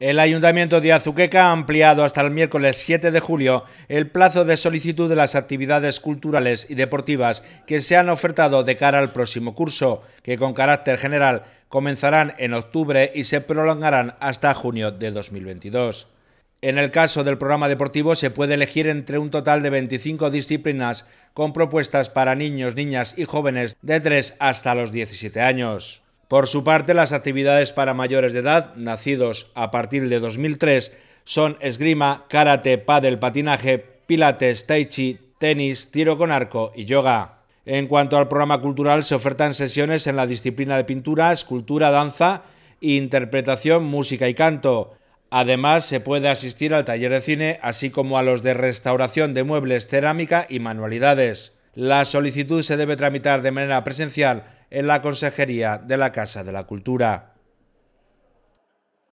El Ayuntamiento de Azuqueca ha ampliado hasta el miércoles 7 de julio el plazo de solicitud de las actividades culturales y deportivas que se han ofertado de cara al próximo curso, que con carácter general comenzarán en octubre y se prolongarán hasta junio de 2022. En el caso del programa deportivo se puede elegir entre un total de 25 disciplinas con propuestas para niños, niñas y jóvenes de 3 hasta los 17 años. Por su parte, las actividades para mayores de edad, nacidos a partir de 2003, son esgrima, karate, pádel, patinaje, pilates, tai tenis, tiro con arco y yoga. En cuanto al programa cultural, se ofertan sesiones en la disciplina de pintura, escultura, danza, interpretación, música y canto. Además, se puede asistir al taller de cine, así como a los de restauración de muebles, cerámica y manualidades. La solicitud se debe tramitar de manera presencial en la Consejería de la Casa de la Cultura.